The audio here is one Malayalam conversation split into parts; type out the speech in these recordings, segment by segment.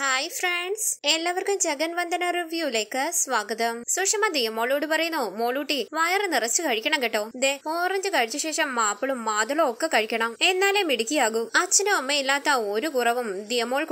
ค่ะ ഹായ് ഫ്രണ്ട്സ് എല്ലാവർക്കും ജഗൻ വന്ദന റിവ്യൂലേക്ക് സ്വാഗതം സുഷമ ദിയ മോളോട് പറയുന്നു മോളൂട്ടി വയറ് നിറച്ച് കഴിക്കണം കേട്ടോ ദേ ഓറഞ്ച് കഴിച്ച ശേഷം മാപ്പിളും മാതളും ഒക്കെ കഴിക്കണം എന്നാലേ മിടുക്കിയാകൂ അച്ഛനും അമ്മ ഇല്ലാത്ത ഒരു കുറവും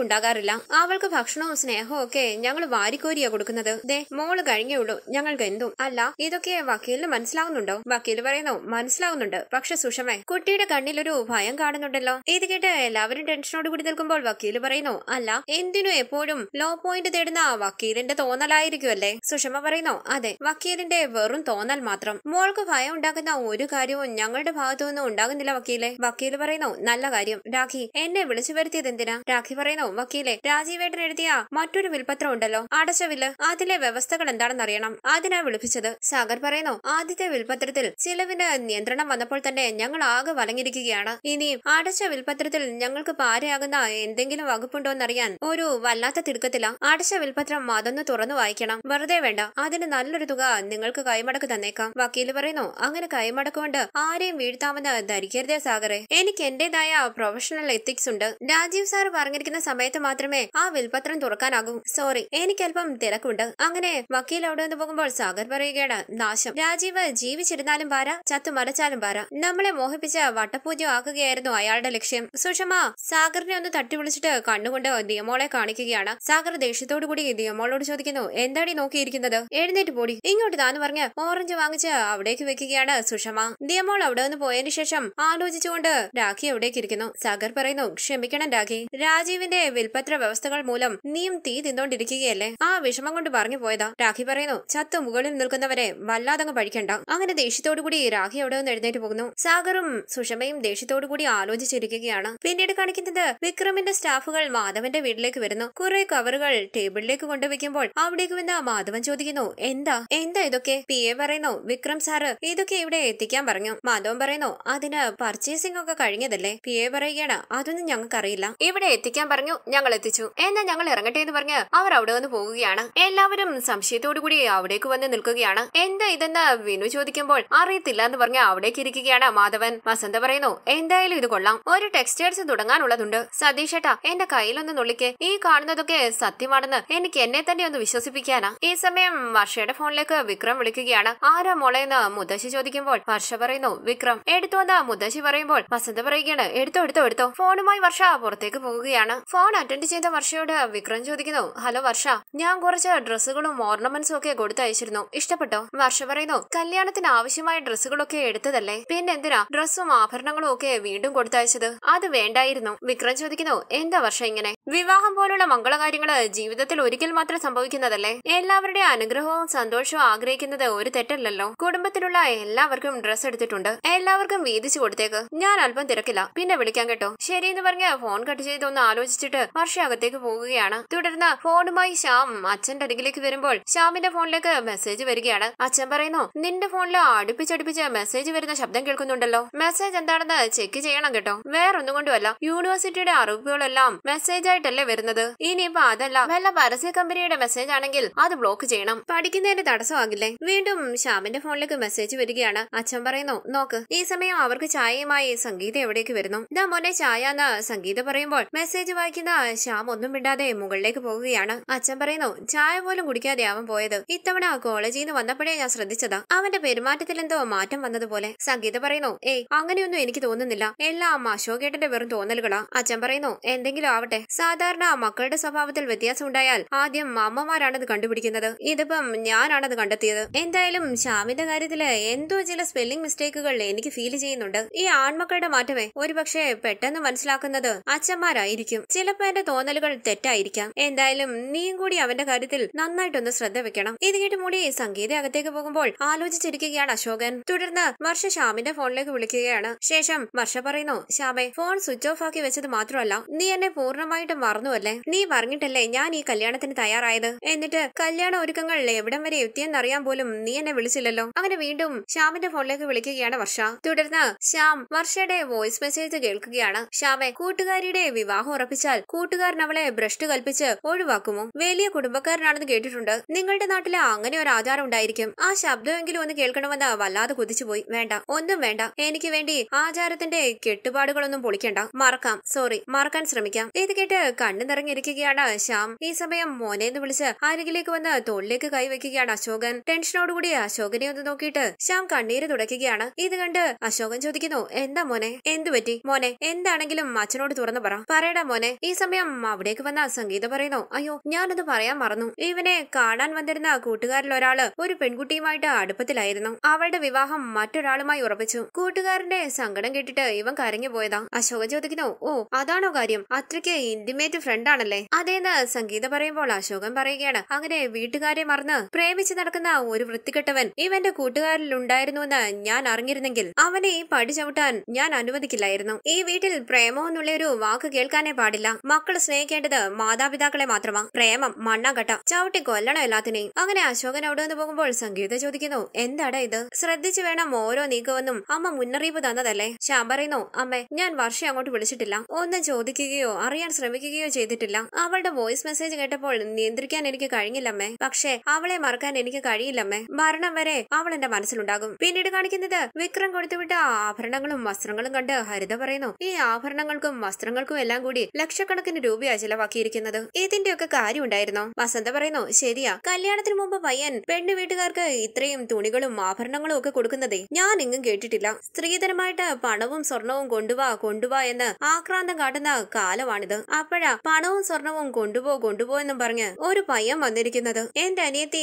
ഉണ്ടാകാറില്ല അവൾക്ക് ഭക്ഷണവും സ്നേഹവും ഒക്കെ ഞങ്ങൾ വാരിക്കോരിയാ കൊടുക്കുന്നത് ദേ മോള് കഴിഞ്ഞേയുള്ളൂ ഞങ്ങൾക്ക് എന്തും അല്ല ഇതൊക്കെ വക്കീലിന് മനസ്സിലാവുന്നുണ്ടോ വക്കീൽ പറയുന്നു മനസ്സിലാവുന്നുണ്ട് പക്ഷെ സുഷമേ കുട്ടിയുടെ കണ്ണിലൊരു ഭയം കാണുന്നുണ്ടല്ലോ ഇത് കേട്ട് എല്ലാവരും ടെൻഷനോട് കൂടി നിൽക്കുമ്പോൾ വക്കീൽ പറയുന്നു അല്ല എന്തിനു എപ്പോ പലപ്പോഴും ലോ പോയിന്റ് തേടുന്ന വക്കീലിന്റെ തോന്നലായിരിക്കുമല്ലേ സുഷമ പറയുന്നു അതെ വക്കീലിന്റെ വെറും തോന്നൽ മാത്രം മോൾക്ക് ഭയം ഉണ്ടാക്കുന്ന ഒരു കാര്യവും ഞങ്ങളുടെ ഭാഗത്തു നിന്നും ഉണ്ടാകുന്നില്ല വക്കീലെ വക്കീൽ പറയുന്നു നല്ല കാര്യം രാഖി എന്നെ വിളിച്ചു വരുത്തിയത് എന്തിനാ രാഖി പറയുന്നു വക്കീലെ രാജീവേട്ടൻ എഴുതിയ മറ്റൊരു വിൽപത്രം ഉണ്ടല്ലോ അടച്ചവില് അതിലെ വ്യവസ്ഥകൾ എന്താണെന്ന് അറിയണം അതിനാ വിളിപ്പിച്ചത് സാഗർ പറയുന്നു ആദ്യത്തെ വിൽപത്രത്തിൽ ചിലവിന് നിയന്ത്രണം വന്നപ്പോൾ തന്നെ ഞങ്ങൾ ആകെ വലഞ്ഞിരിക്കുകയാണ് ഇനിയും അടച്ച വിൽപത്രത്തിൽ ഞങ്ങൾക്ക് പാരയാകുന്ന എന്തെങ്കിലും വകുപ്പുണ്ടോ എന്നറിയാൻ ഒരു വല്ല കാണാത്ത തിടുക്കത്തില അടച്ച വിൽപത്രം അതൊന്ന് തുറന്നു വായിക്കണം വെറുതെ വേണ്ട അതിന് നല്ലൊരു തുക നിങ്ങൾക്ക് കൈമടക്ക് തന്നേക്കാം വക്കീല് പറയുന്നു അങ്ങനെ കൈമടക്കുകൊണ്ട് ആരെയും വീഴ്ത്താമെന്ന് ധരിക്കരുതേ സാഗറെ എനിക്ക് എന്റേതായ പ്രൊഫഷണൽ എത്തിക്സ് ഉണ്ട് രാജീവ് സാർ പറഞ്ഞിരിക്കുന്ന സമയത്ത് മാത്രമേ ആ വിൽപത്രം തുറക്കാനാകൂ സോറി എനിക്കല്പം തിരക്കുണ്ട് അങ്ങനെ വക്കീൽ അവിടെ നിന്ന് പോകുമ്പോൾ സാഗർ പറയുകയാണ് നാശം രാജീവ് ജീവിച്ചിരുന്നാലും പാര ചത്തു മരച്ചാലും പാര നമ്മളെ മോഹിപ്പിച്ച വട്ടപൂജ്യം ആക്കുകയായിരുന്നു അയാളുടെ ലക്ഷ്യം സുഷമ സാഗറിനെ ഒന്ന് വിളിച്ചിട്ട് കണ്ണുകൊണ്ട് നിയമോളെ കാണിക്കുകയാണ് നോക്കിയാണ് സാഗർ ദേഷ്യത്തോടുകൂടി മോളോട് ചോദിക്കുന്നു എന്താടി നോക്കിയിരിക്കുന്നത് എഴുന്നേറ്റ് പോടി ഇങ്ങോട്ട് താന്ന് പറഞ്ഞ് ഓറഞ്ച് വാങ്ങിച്ച് അവിടേക്ക് വെക്കുകയാണ് സുഷമ ദിയമോൾ അവിടെ നിന്ന് പോയതിന് ശേഷം ആലോചിച്ചുകൊണ്ട് രാഖി അവിടേക്ക് ഇരിക്കുന്നു സാഗർ പറയുന്നു ക്ഷമിക്കണം രാഖി രാജീവിന്റെ വിൽപ്പത്ര വ്യവസ്ഥകൾ മൂലം നീയും തീ തിന്നോണ്ടിരിക്കുകയല്ലേ ആ വിഷമം കൊണ്ട് പറഞ്ഞു പോയതാ രാഖി പറയുന്നു ചത്തു മുകളിൽ നിൽക്കുന്നവരെ വല്ലാതങ്ങ് പഴിക്കണ്ട അങ്ങനെ ദേഷ്യത്തോടുകൂടി രാഖി അവിടെ നിന്ന് എഴുന്നേറ്റ് പോകുന്നു സാഗറും സുഷമയും ദേഷ്യത്തോടുകൂടി ആലോചിച്ചിരിക്കുകയാണ് പിന്നീട് കാണിക്കുന്നത് വിക്രമിന്റെ സ്റ്റാഫുകൾ മാധവന്റെ വീട്ടിലേക്ക് വരുന്നു കുറെ കവറുകൾ ടേബിളിലേക്ക് കൊണ്ടുവയ്ക്കുമ്പോൾ അവിടേക്ക് വന്ന മാധവൻ ചോദിക്കുന്നു എന്താ എന്താ ഇതൊക്കെ പി എ പറയുന്നു വിക്രം സാറ് ഇതൊക്കെ ഇവിടെ എത്തിക്കാൻ പറഞ്ഞു മാധവൻ പറയുന്നു അതിന് പർച്ചേസിംഗ് ഒക്കെ കഴിഞ്ഞതല്ലേ പി എ പറയുകയാണ് അതൊന്നും ഞങ്ങൾക്ക് അറിയില്ല ഇവിടെ എത്തിക്കാൻ പറഞ്ഞു ഞങ്ങൾ എത്തിച്ചു എന്നാ ഞങ്ങൾ ഇറങ്ങട്ടെ എന്ന് പറഞ്ഞ് അവർ അവിടെ വന്ന് പോവുകയാണ് എല്ലാവരും സംശയത്തോടു കൂടി അവിടേക്ക് വന്ന് നിൽക്കുകയാണ് എന്താ ഇതെന്ന് വിനു ചോദിക്കുമ്പോൾ അറിയത്തില്ല എന്ന് പറഞ്ഞ് അവിടേക്ക് ഇരിക്കുകയാണ് മാധവൻ വസന്ത പറയുന്നു എന്തായാലും ഇത് കൊള്ളാം ഒരു ടെക്സ്റ്റൈൽസ് തുടങ്ങാനുള്ളതുണ്ട് സതീഷ് ഏട്ടാ എന്റെ കയ്യിലൊന്ന് നുള്ളിക്ക് ഈ കാണുന്ന പറയുന്നതൊക്കെ സത്യമാണെന്ന് എനിക്ക് എന്നെ തന്നെ ഒന്ന് വിശ്വസിപ്പിക്കാനാ ഈ സമയം വർഷയുടെ ഫോണിലേക്ക് വിക്രം വിളിക്കുകയാണ് ആരാ മോളെന്ന് മുത്തശ്ശി ചോദിക്കുമ്പോൾ വർഷ പറയുന്നു വിക്രം എടുത്തു എന്ന് മുത്തശ്ശി പറയുമ്പോൾ വസന്ത പറയുകയാണ് എടുത്തോ എടുത്തോ എടുത്തോ ഫോണുമായി വർഷ പുറത്തേക്ക് പോകുകയാണ് ഫോൺ അറ്റൻഡ് ചെയ്ത വർഷയോട് വിക്രം ചോദിക്കുന്നു ഹലോ വർഷ ഞാൻ കുറച്ച് ഡ്രസ്സുകളും ഓർണമെന്റ്സും ഒക്കെ കൊടുത്തയച്ചിരുന്നു ഇഷ്ടപ്പെട്ടോ വർഷ പറയുന്നു കല്യാണത്തിന് ആവശ്യമായ ഡ്രസ്സുകളൊക്കെ എടുത്തതല്ലേ പിന്നെ എന്തിനാ ഡ്രസ്സും ആഭരണങ്ങളും ഒക്കെ വീണ്ടും കൊടുത്തയച്ചത് അത് വേണ്ടായിരുന്നു വിക്രം ചോദിക്കുന്നു എന്താ വർഷ ഇങ്ങനെ വിവാഹം പോലുള്ള മംഗളകാര്യങ്ങൾ ജീവിതത്തിൽ ഒരിക്കൽ മാത്രം സംഭവിക്കുന്നതല്ലേ എല്ലാവരുടെ അനുഗ്രഹവും സന്തോഷവും ആഗ്രഹിക്കുന്നത് ഒരു തെറ്റല്ലല്ലോ കുടുംബത്തിലുള്ള എല്ലാവർക്കും ഡ്രസ് എടുത്തിട്ടുണ്ട് എല്ലാവർക്കും വീതിച്ചു കൊടുത്തേക്ക് ഞാൻ അല്പം തിരക്കില്ല പിന്നെ വിളിക്കാം കേട്ടോ ശരി എന്ന് പറഞ്ഞ് ഫോൺ കട്ട് ചെയ്തൊന്ന് ആലോചിച്ചിട്ട് വർഷ അകത്തേക്ക് പോവുകയാണ് തുടർന്ന് ഫോണുമായി ശ്യാം അച്ഛന്റെ അരികിലേക്ക് വരുമ്പോൾ ശ്യാമിന്റെ ഫോണിലേക്ക് മെസ്സേജ് വരികയാണ് അച്ഛൻ പറയുന്നു നിന്റെ ഫോണിൽ അടുപ്പിച്ചടുപ്പിച്ച് മെസ്സേജ് വരുന്ന ശബ്ദം കേൾക്കുന്നുണ്ടല്ലോ മെസ്സേജ് എന്താണെന്ന് ചെക്ക് ചെയ്യണം കേട്ടോ വേറൊന്നും കൊണ്ടുമല്ല യൂണിവേഴ്സിറ്റിയുടെ അറിവുകളെല്ലാം മെസ്സേജ് ആയിട്ടല്ലേ വരുന്നത് ഇനിയിപ്പോ അതല്ല വല്ല പരസ്യ കമ്പനിയുടെ മെസ്സേജ് ആണെങ്കിൽ അത് ബ്ലോക്ക് ചെയ്യണം പഠിക്കുന്നതിന് തടസ്സമാകില്ലേ വീണ്ടും ശ്യാമിന്റെ ഫോണിലേക്ക് മെസ്സേജ് വരികയാണ് അച്ഛൻ പറയുന്നു നോക്ക് ഈ സമയം അവർക്ക് ചായയുമായി സംഗീത എവിടേക്ക് വരുന്നു ഇതാ മോനെ ചായ എന്ന് സംഗീത പറയുമ്പോൾ മെസ്സേജ് വായിക്കുന്ന ശ്യാം ഒന്നും മിണ്ടാതെ മുകളിലേക്ക് പോകുകയാണ് അച്ഛൻ പറയുന്നു ചായ പോലും കുടിക്കാതെ അവൻ പോയത് ഇത്തവണ കോളേജിൽ നിന്ന് വന്നപ്പോഴേ ഞാൻ ശ്രദ്ധിച്ചതാ അവന്റെ പെരുമാറ്റത്തിൽ എന്തോ മാറ്റം വന്നതുപോലെ സംഗീത പറയുന്നു ഏയ് അങ്ങനെയൊന്നും എനിക്ക് തോന്നുന്നില്ല എല്ലാം അശോകേട്ടന്റെ വെറും തോന്നലുകളാ അച്ഛൻ പറയുന്നു എന്തെങ്കിലും ആവട്ടെ സാധാരണ മക്കളുടെ അവരുടെ സ്വഭാവത്തിൽ വ്യത്യാസമുണ്ടായാൽ ആദ്യം അമ്മമാരാണത് കണ്ടുപിടിക്കുന്നത് ഇതിപ്പം ഞാനാണത് കണ്ടെത്തിയത് എന്തായാലും ശ്യാമിന്റെ കാര്യത്തില് എന്തോ ചില സ്പെല്ലിംഗ് മിസ്റ്റേക്കുകൾ എനിക്ക് ഫീൽ ചെയ്യുന്നുണ്ട് ഈ ആൺമക്കളുടെ മാറ്റമേ ഒരുപക്ഷെ പെട്ടെന്ന് മനസ്സിലാക്കുന്നത് അച്ഛന്മാരായിരിക്കും ചിലപ്പോ എന്റെ തോന്നലുകൾ തെറ്റായിരിക്കാം എന്തായാലും നീയും കൂടി അവന്റെ കാര്യത്തിൽ നന്നായിട്ടൊന്ന് ശ്രദ്ധ വെക്കണം ഇത് കേട്ട് മൂടി സംഗീത അകത്തേക്ക് പോകുമ്പോൾ ആലോചിച്ചിരിക്കുകയാണ് അശോകൻ തുടർന്ന് വർഷ ശ്യാമിന്റെ ഫോണിലേക്ക് വിളിക്കുകയാണ് ശേഷം വർഷ പറയുന്നു ശ്യാമെ ഫോൺ സ്വിച്ച് ഓഫ് ആക്കി വെച്ചത് മാത്രമല്ല നീ എന്നെ പൂർണ്ണമായിട്ടും അല്ലേ നീ അറിഞ്ഞിട്ടല്ലേ ഞാൻ ഈ കല്യാണത്തിന് തയ്യാറായത് എന്നിട്ട് കല്യാണ ഒരുക്കങ്ങൾ എവിടം വരെ അറിയാൻ പോലും നീ എന്നെ വിളിച്ചില്ലല്ലോ അങ്ങനെ വീണ്ടും ശ്യാമിന്റെ ഫോണിലേക്ക് വിളിക്കുകയാണ് വർഷ തുടർന്ന് ശ്യാം വർഷയുടെ വോയിസ് മെസ്സേജ് കേൾക്കുകയാണ് ശ്യാമെ കൂട്ടുകാരിയുടെ വിവാഹം ഉറപ്പിച്ചാൽ കൂട്ടുകാരൻ അവളെ ഭ്രഷ്ട് കൽപ്പിച്ച് ഒഴിവാക്കുമോ വലിയ കുടുംബക്കാരനാണെന്ന് കേട്ടിട്ടുണ്ട് നിങ്ങളുടെ നാട്ടിലെ അങ്ങനെ ഒരു ആചാരം ഉണ്ടായിരിക്കും ആ ശബ്ദമെങ്കിലും ഒന്ന് കേൾക്കണമെന്ന് വല്ലാതെ കുതിച്ചുപോയി വേണ്ട ഒന്നും വേണ്ട എനിക്ക് വേണ്ടി ആചാരത്തിന്റെ കെട്ടുപാടുകളൊന്നും പൊളിക്കണ്ട മറക്കാം സോറി മറക്കാൻ ശ്രമിക്കാം ഇത് കേട്ട് കണ്ണു നിറഞ്ഞിരിക്കുക വിളിക്കുകയാണ് ശ്യാം ഈ സമയം മോനെ എന്ന് വിളിച്ച് ആരെങ്കിലേക്ക് വന്ന് തോളിലേക്ക് കൈവയ്ക്കുകയാണ് അശോകൻ ടെൻഷനോടുകൂടി അശോകനെ ഒന്ന് നോക്കിയിട്ട് ശ്യാം കണ്ണീര് തുടയ്ക്കുകയാണ് ഇത് കണ്ട് അശോകൻ ചോദിക്കുന്നു എന്താ മോനെ എന്തു പറ്റി മോനെ എന്താണെങ്കിലും അച്ഛനോട് തുറന്നു പറ പറയടാ മോനെ ഈ സമയം അവിടേക്ക് വന്ന സംഗീത പറയുന്നു അയ്യോ ഞാനത് പറയാൻ മറന്നു ഇവനെ കാണാൻ വന്നിരുന്ന കൂട്ടുകാരിൽ ഒരാള് ഒരു പെൺകുട്ടിയുമായിട്ട് അടുപ്പത്തിലായിരുന്നു അവളുടെ വിവാഹം മറ്റൊരാളുമായി ഉറപ്പിച്ചു കൂട്ടുകാരന്റെ സങ്കടം കേട്ടിട്ട് ഇവൻ കരഞ്ഞു പോയതാ അശോകൻ ചോദിക്കുന്നു ഓ അതാണോ കാര്യം അത്രയ്ക്ക് ഇന്റിമേറ്റ് ഫ്രണ്ട് ആണല്ലേ അതേന്ന് സംഗീത പറയുമ്പോൾ അശോകൻ പറയുകയാണ് അങ്ങനെ വീട്ടുകാരെ മറന്ന് പ്രേമിച്ച് നടക്കുന്ന ഒരു വൃത്തികെട്ടവൻ ഇവന്റെ കൂട്ടുകാരിൽ ഉണ്ടായിരുന്നുവെന്ന് ഞാൻ അറിഞ്ഞിരുന്നെങ്കിൽ അവനെ ഈ പടി ചവിട്ടാൻ ഞാൻ അനുവദിക്കില്ലായിരുന്നു ഈ വീട്ടിൽ പ്രേമോ എന്നുള്ള ഒരു വാക്ക് കേൾക്കാനേ പാടില്ല മക്കൾ സ്നേഹിക്കേണ്ടത് മാതാപിതാക്കളെ മാത്രമാ പ്രേമം മണ്ണാകട്ട ചവിട്ടി കൊല്ലണം എല്ലാത്തിനെയും അങ്ങനെ അശോകൻ അവിടെ നിന്ന് പോകുമ്പോൾ സംഗീത ചോദിക്കുന്നു എന്താടാ ഇത് ശ്രദ്ധിച്ചു വേണം ഓരോ നീക്കമെന്നും അമ്മ മുന്നറിയിപ്പ് തന്നതല്ലേ ശ്യാം പറയുന്നു അമ്മേ ഞാൻ വർഷം അങ്ങോട്ട് വിളിച്ചിട്ടില്ല ഒന്നും ചോദിക്കുകയോ അറിയാൻ ശ്രമിക്കുകയോ ചെയ്തിട്ടില്ല അവളുടെ വോയിസ് മെസ്സേജ് കേട്ടപ്പോൾ നിയന്ത്രിക്കാൻ എനിക്ക് കഴിഞ്ഞില്ലമ്മേ പക്ഷേ അവളെ മറക്കാൻ എനിക്ക് കഴിയില്ലമ്മേ മരണം വരെ അവൾ എന്റെ മനസ്സിലുണ്ടാകും പിന്നീട് കാണിക്കുന്നത് വിക്രം കൊടുത്തുവിട്ട ആഭരണങ്ങളും വസ്ത്രങ്ങളും കണ്ട് ഹരിത പറയുന്നു ഈ ആഭരണങ്ങൾക്കും വസ്ത്രങ്ങൾക്കും എല്ലാം കൂടി ലക്ഷക്കണക്കിന് രൂപയാണ് ചിലവാക്കിയിരിക്കുന്നത് ഇതിന്റെയൊക്കെ ഉണ്ടായിരുന്നോ വസന്ത പറയുന്നു ശരിയാ കല്യാണത്തിന് മുമ്പ് പയ്യൻ പെണ്ണു വീട്ടുകാർക്ക് ഇത്രയും തുണികളും ആഭരണങ്ങളും ഒക്കെ കൊടുക്കുന്നതേ ഞാൻ എങ്ങും കേട്ടിട്ടില്ല സ്ത്രീധനമായിട്ട് പണവും സ്വർണവും കൊണ്ടുവാ കൊണ്ടുവാ എന്ന് ആക്രാന്തം കാട്ടുന്ന കാലമാണിത് അപ്പോഴാ പണവും സ്വർണവും കൊണ്ടുപോ കൊണ്ടുപോ എന്നും പറഞ്ഞ് ഒരു പയ്യൻ വന്നിരിക്കുന്നത് എന്റെ അനിയത്തി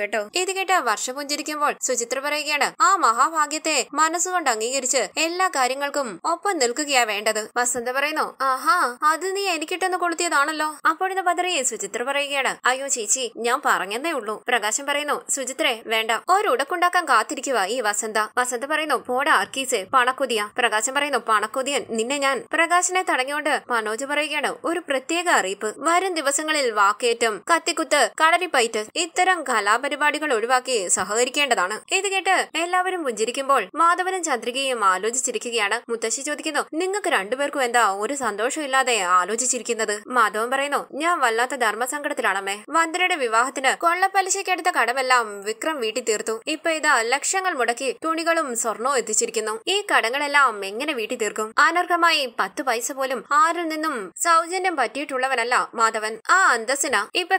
കേട്ടോ ഇത് കേട്ട പുഞ്ചിരിക്കുമ്പോൾ സുചിത്ര പറയുകയാണ് ആ മഹാഭാഗ്യത്തെ മനസ്സുകൊണ്ട് അംഗീകരിച്ച് എല്ലാ കാര്യങ്ങൾക്കും ഒപ്പം നിൽക്കുകയാ വേണ്ടത് വസന്ത പറയുന്നു ആഹാ അത് നീ എനിക്കിട്ടെന്ന് കൊളുത്തിയതാണല്ലോ അപ്പോഴിന്ന് പദ്രയെ സുചിത്ര പറയുകയാണ് അയ്യോ ചേച്ചി ഞാൻ പറഞ്ഞതേ ഉള്ളൂ പ്രകാശം പറയുന്നു സുചിത്രെ വേണ്ട ഒരു ഉടക്കുണ്ടാക്കാൻ കാത്തിരിക്കുക ഈ വസന്ത വസന്ത പറയുന്നു പോട ആർക്കീസ് പണക്കുതിയ പ്രകാശം പറയുന്നു പണക്കുതിയൻ നിന്നെ ഞാൻ പ്രകാശിനെ തടഞ്ഞുകൊണ്ട് മനോജ് പറയുകയാണ് ഒരു പ്രത്യേക അറിയിപ്പ് വരും ദിവസങ്ങളിൽ വാക്കേറ്റം കത്തിക്കുത്ത് കളരിപ്പയറ്റ് ഇത്തരം കലാപരിപാടികൾ ഒഴിവാക്കി സഹകരിക്കേണ്ടതാണ് ഇത് കേട്ട് എല്ലാവരും പുഞ്ചിരിക്കുമ്പോൾ മാധവനും ചന്ദ്രികയും ആലോചിച്ചിരിക്കുകയാണ് മുത്തശ്ശി ചോദിക്കുന്നു നിങ്ങൾക്ക് രണ്ടുപേർക്കും എന്താ ഒരു സന്തോഷമില്ലാതെ ആലോചിച്ചിരിക്കുന്നത് മാധവൻ പറയുന്നു ഞാൻ വല്ലാത്ത ധർമ്മസങ്കടത്തിലാണമ്മേ വന്ദ്രയുടെ വിവാഹത്തിന് കൊള്ളപ്പലിശയ്ക്കെടുത്ത കടമെല്ലാം വിക്രം വീട്ടിൽ തീർത്തു ഇപ്പൊ ഇത് ലക്ഷങ്ങൾ മുടക്കി തുണികളും സ്വർണവും എത്തിച്ചിരിക്കുന്നു ഈ കടങ്ങളെല്ലാം എങ്ങനെ വീട്ടിൽ തീർക്കും അനർഹമായി പത്ത് പൈസ പോലും ആരിൽ നിന്നും സൗജന്യം പറ്റിയിട്ടുള്ളവനല്ല മാധവൻ ആ അന്തസ്സിന ഇപ്പൊ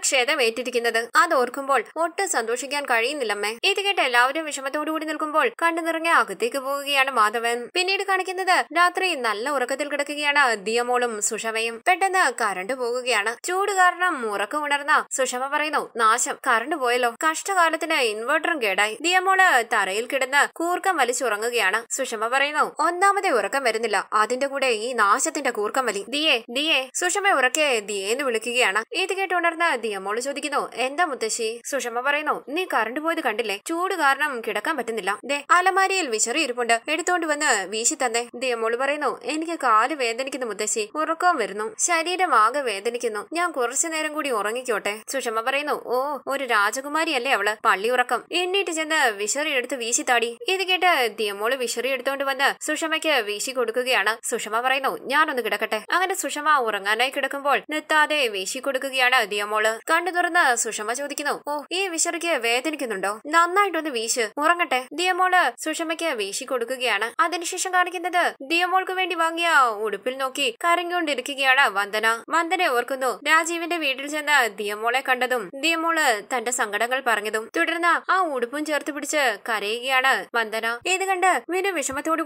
അത് ഓർക്കുമ്പോൾ ഒട്ടും സന്തോഷിക്കാൻ കഴിയുന്നില്ലമ്മേ ഇത് കേട്ട് എല്ലാവരും കൂടി നിൽക്കുമ്പോൾ കണ്ണു നിറഞ്ഞ അകത്തേക്ക് പോവുകയാണ് മാധവൻ പിന്നീട് കാണിക്കുന്നത് രാത്രി നല്ല ഉറക്കത്തിൽ കിടക്കുകയാണ് ദിയമോളും സുഷമയും പെട്ടെന്ന് കറണ്ട് പോകുകയാണ് ചൂട് കാരണം ഉറക്കം ഉണർന്ന സുഷമ പറയുന്നു നാശം കറണ്ട് പോയല്ലോ കഷ്ടകാലത്തിന് ഇൻവെർട്ടറും കേടായി ദിയമോള് തറയിൽ കിടന്ന് കൂർക്കം വലിച്ചുറങ്ങുകയാണ് സുഷമ പറയുന്നു ഒന്നാമതേ ഉറക്കം വരുന്നില്ല അതിന്റെ കൂടെ ഈ നാശത്തിന്റെ കൂർക്കം വലി ദിയെ ദിയെ സുഷമ ഉറക്കെ ദിയേന്ന് വിളിക്കുകയാണ് ഇത് ഉണർന്ന ദിയമോള് ചോദിക്കുന്നു എന്താ മുത്തശ്ശി സുഷമ പറയുന്നു നീ കറണ്ട് പോയത് കണ്ടില്ലേ ചൂട് കാരണം കിടക്കാൻ പറ്റുന്നില്ല ദേ അലമാരിയിൽ വിശറി ഇരിപ്പുണ്ട് എടുത്തോണ്ട് വന്ന് വീശി തന്നെ ദിയമോള് പറയുന്നു എനിക്ക് കാല് വേദനിക്കുന്നു മുത്തശ്ശി ഉറക്കവും വരുന്നു ശരീരം ആകെ വേദനിക്കുന്നു ഞാൻ കുറച്ചു നേരം കൂടി ഉറങ്ങിക്കോട്ടെ സുഷമ പറയുന്നു ഓ ഒരു രാജകുമാരി അല്ലേ അവള് പള്ളി ഉറക്കം എണ്ണീട്ട് ചെന്ന് വിശറി എടുത്ത് വീശി താടി ഇത് കേട്ട് ദിയമോള് വിശറി എടുത്തോണ്ട് വന്ന് സുഷമയ്ക്ക് വീശി കൊടുക്കുകയാണ് സുഷമ പറയുന്നു ഞാനൊന്ന് കിടക്കട്ടെ അങ്ങനെ സുഷമ ഉറങ്ങാനായി കൊടുക്കുമ്പോൾ നിർത്താതെ കൊടുക്കുകയാണ് ദിയമോള് കണ്ണു തുറന്ന് സുഷമ ചോദിക്കുന്നു ഓ ഈ വിശറിക്ക് വേദനിക്കുന്നുണ്ടോ നന്നായിട്ടൊന്ന് വീശ് ഉറങ്ങട്ടെ ദിയമോള് സുഷമയ്ക്ക് വീശി കൊടുക്കുകയാണ് അതിനുശേഷം കാണിക്കുന്നത് ദിയമോൾക്ക് വേണ്ടി വാങ്ങിയ ഉടുപ്പിൽ നോക്കി കരങ്ങിക്കൊണ്ടിരിക്കുകയാണ് വന്ദന വന്ദന ഓർക്കുന്നു രാജീവിന്റെ വീട്ടിൽ ചെന്ന് ദിയമോളെ കണ്ടതും ദിയമോള് തന്റെ സങ്കടങ്ങൾ പറഞ്ഞതും തുടർന്ന് ആ ഉടുപ്പും ചേർത്ത് പിടിച്ച് കരയുകയാണ് വന്ദന ഇത് കണ്ട് വിനു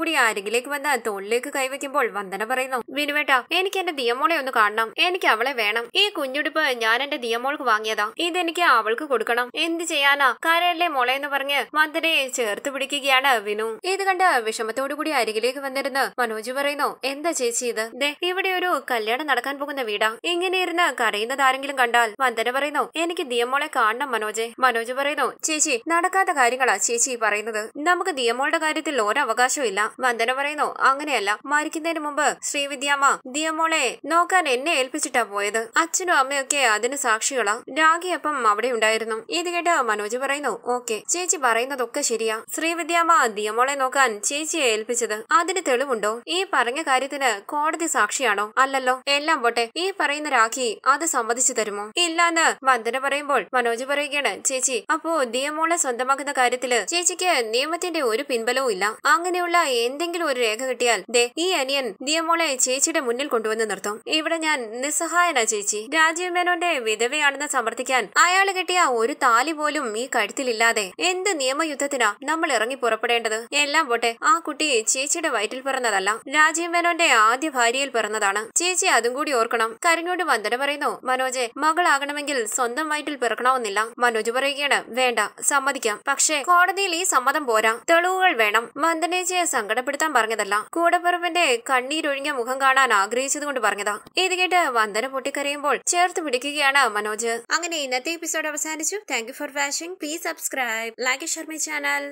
കൂടി ആരെങ്കിലേക്ക് വന്ന് തോളിലേക്ക് കൈവയ്ക്കുമ്പോൾ വന്ദന പറയുന്നു വിനുവേട്ട എനിക്ക് എന്റെ ദിയമോളെ ഒന്ന് കാണണം എനിക്ക് അവളെ വേണം ഈ കുഞ്ഞുടുപ്പ് ഞാൻ എന്റെ ദിയമോൾക്ക് വാങ്ങിയതാ ഇതെനിക്ക് അവൾക്ക് കൊടുക്കണം എന്ത് ചെയ്യാനാ കരയല്ലേ മോളെ എന്ന് പറഞ്ഞ് മന്ദരയെ ചേർത്ത് പിടിക്കുകയാണ് വിനു ഇത് കണ്ട് വിഷമത്തോടു കൂടി അരികിലേക്ക് വന്നിരുന്ന് മനോജ് പറയുന്നു എന്താ ചേച്ചി ഇത് ദേ ഇവിടെ ഒരു കല്യാണം നടക്കാൻ പോകുന്ന വീടാ ഇങ്ങനെ ഇരുന്ന് കരയുന്നത് ആരെങ്കിലും കണ്ടാൽ മന്ദര പറയുന്നു എനിക്ക് ദിയമോളെ കാണണം മനോജെ മനോജ് പറയുന്നു ചേച്ചി നടക്കാത്ത കാര്യങ്ങളാ ചേച്ചി പറയുന്നത് നമുക്ക് ദിയമോളുടെ കാര്യത്തിൽ ഒരവകാശവും ഇല്ല വന്ദന പറയുന്നു അങ്ങനെയല്ല മരിക്കുന്നതിന് മുമ്പ് ശ്രീവിദ്യാമ്മ ദിയമോളെ നോക്കാൻ എന്നെ ഏൽപ്പിച്ചിട്ടാ പോയത് അച്ഛനും അമ്മയൊക്കെ അതിന് സാക്ഷികളാ രാഗി അപ്പം അവിടെ ഉണ്ടായിരുന്നു ഇത് കേട്ട് മനോജ് പറയുന്നു ഓക്കെ ചേച്ചി പറയുന്നതൊക്കെ ശരിയാ ശ്രീവിദ്യാമ്മ ദിയമോളെ നോക്കാൻ ചേച്ചിയെ ഏൽപ്പിച്ചത് അതിന് തെളിവുണ്ടോ ഈ പറഞ്ഞ കാര്യത്തിന് കോടതി സാക്ഷിയാണോ അല്ലല്ലോ എല്ലാം പോട്ടെ ഈ പറയുന്ന രാഖി അത് സമ്മതിച്ചു തരുമോ ഇല്ലാന്ന് വന്ദന പറയുമ്പോൾ മനോജ് പറയുകയാണ് ചേച്ചി അപ്പോ ദിയമോളെ സ്വന്തമാക്കുന്ന കാര്യത്തില് ചേച്ചിക്ക് നിയമത്തിന്റെ ഒരു പിൻബലവും ഇല്ല അങ്ങനെയുള്ള എന്തെങ്കിലും ഒരു രേഖ കിട്ടിയാൽ ദേ ഈ അനിയൻ ദിയമോളെ ചേച്ചിയുടെ മുന്നിൽ കൊണ്ടുവന്ന് നിർത്തും ഇവിടെ ഞാൻ നിസ്സഹായന ചേച്ചി രാജീവ് മേനോന്റെ വിധവയാണെന്ന് സമർത്ഥിക്കാൻ അയാൾ കിട്ടിയ ഒരു താലി പോലും ഈ കഴുത്തിലില്ലാതെ എന്ത് നിയമയുദ്ധത്തിനാ നമ്മൾ ഇറങ്ങി പുറപ്പെടേണ്ടത് എല്ലാം പോട്ടെ ആ കുട്ടി ചേച്ചിയുടെ വയറ്റിൽ പിറന്നതല്ല രാജീവ് മേനോന്റെ ആദ്യ ഭാര്യയിൽ പിറന്നതാണ് ചേച്ചി അതും കൂടി ഓർക്കണം കരഞ്ഞോട് വന്ദന പറയുന്നു മനോജെ മകളാകണമെങ്കിൽ സ്വന്തം വയറ്റിൽ പിറക്കണമെന്നില്ല മനോജ് പറയുകയാണ് വേണ്ട സമ്മതിക്കാം പക്ഷേ കോടതിയിൽ ഈ സമ്മതം പോരാ തെളിവുകൾ വേണം വന്ദനേച്ചയെ സങ്കടപ്പെടുത്താൻ പറഞ്ഞതല്ല കൂടപ്പുറവിന്റെ കണ്ണീരൊഴിഞ്ഞ മുഖം കാണാൻ ആഗ്രഹിച്ചതുകൊണ്ട് പറഞ്ഞതാ ഇത് പിന്നീട് വന്ദന പൊട്ടിക്കരയുമ്പോൾ ചേർത്ത് പിടിക്കുകയാണ് മനോജ് അങ്ങനെ ഇന്നത്തെ എപ്പിസോഡ് അവസാനിച്ചു thank for watching please subscribe like Sharmi channel